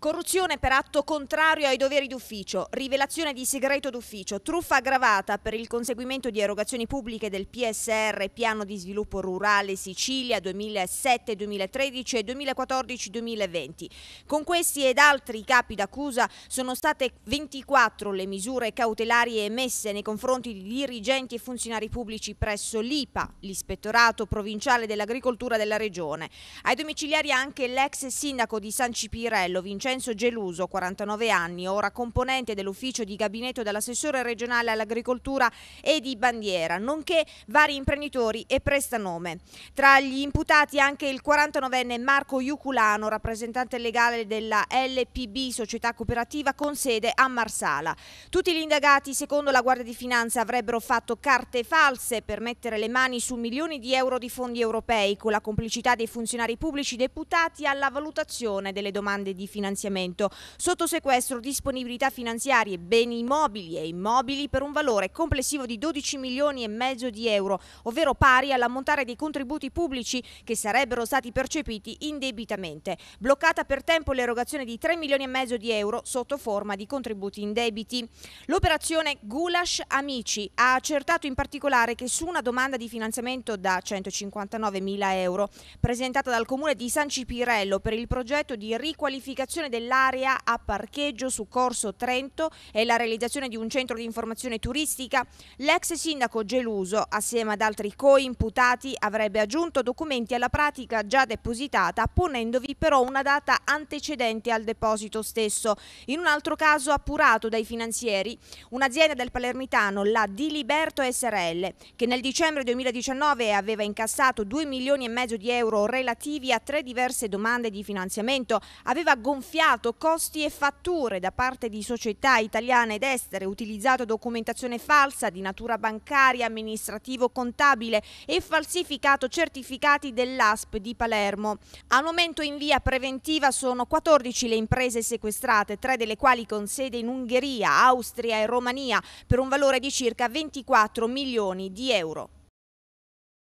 Corruzione per atto contrario ai doveri d'ufficio, rivelazione di segreto d'ufficio, truffa aggravata per il conseguimento di erogazioni pubbliche del PSR Piano di Sviluppo Rurale Sicilia 2007-2013 e 2014-2020. Con questi ed altri capi d'accusa sono state 24 le misure cautelarie emesse nei confronti di dirigenti e funzionari pubblici presso l'IPA, l'Ispettorato Provinciale dell'Agricoltura della Regione. Ai domiciliari anche l'ex sindaco di San Cipirello, Vincenzo Vincenzo Geluso, 49 anni, ora componente dell'ufficio di gabinetto dell'assessore regionale all'agricoltura e di bandiera, nonché vari imprenditori e prestanome. Tra gli imputati anche il 49enne Marco Iuculano, rappresentante legale della LPB, società cooperativa con sede a Marsala. Tutti gli indagati, secondo la Guardia di Finanza, avrebbero fatto carte false per mettere le mani su milioni di euro di fondi europei con la complicità dei funzionari pubblici deputati alla valutazione delle domande di finanziamento finanziamento. Sotto sequestro disponibilità finanziarie, beni immobili e immobili per un valore complessivo di 12 milioni e mezzo di euro, ovvero pari all'ammontare dei contributi pubblici che sarebbero stati percepiti indebitamente. Bloccata per tempo l'erogazione di 3 milioni e mezzo di euro sotto forma di contributi indebiti. L'operazione Gulash Amici ha accertato in particolare che su una domanda di finanziamento da 159 mila euro presentata dal comune di San Cipirello per il progetto di riqualificazione dell'area a parcheggio su Corso Trento e la realizzazione di un centro di informazione turistica, l'ex sindaco Geluso, assieme ad altri coimputati, avrebbe aggiunto documenti alla pratica già depositata, ponendovi però una data antecedente al deposito stesso. In un altro caso appurato dai finanzieri, un'azienda del palermitano, la Diliberto SRL, che nel dicembre 2019 aveva incassato 2 milioni e mezzo di euro relativi a tre diverse domande di finanziamento, aveva gonfiato fiato, costi e fatture da parte di società italiane ed estere, utilizzato documentazione falsa di natura bancaria, amministrativo-contabile e falsificato certificati dell'ASP di Palermo. Al momento in via preventiva sono 14 le imprese sequestrate, tre delle quali con sede in Ungheria, Austria e Romania, per un valore di circa 24 milioni di euro.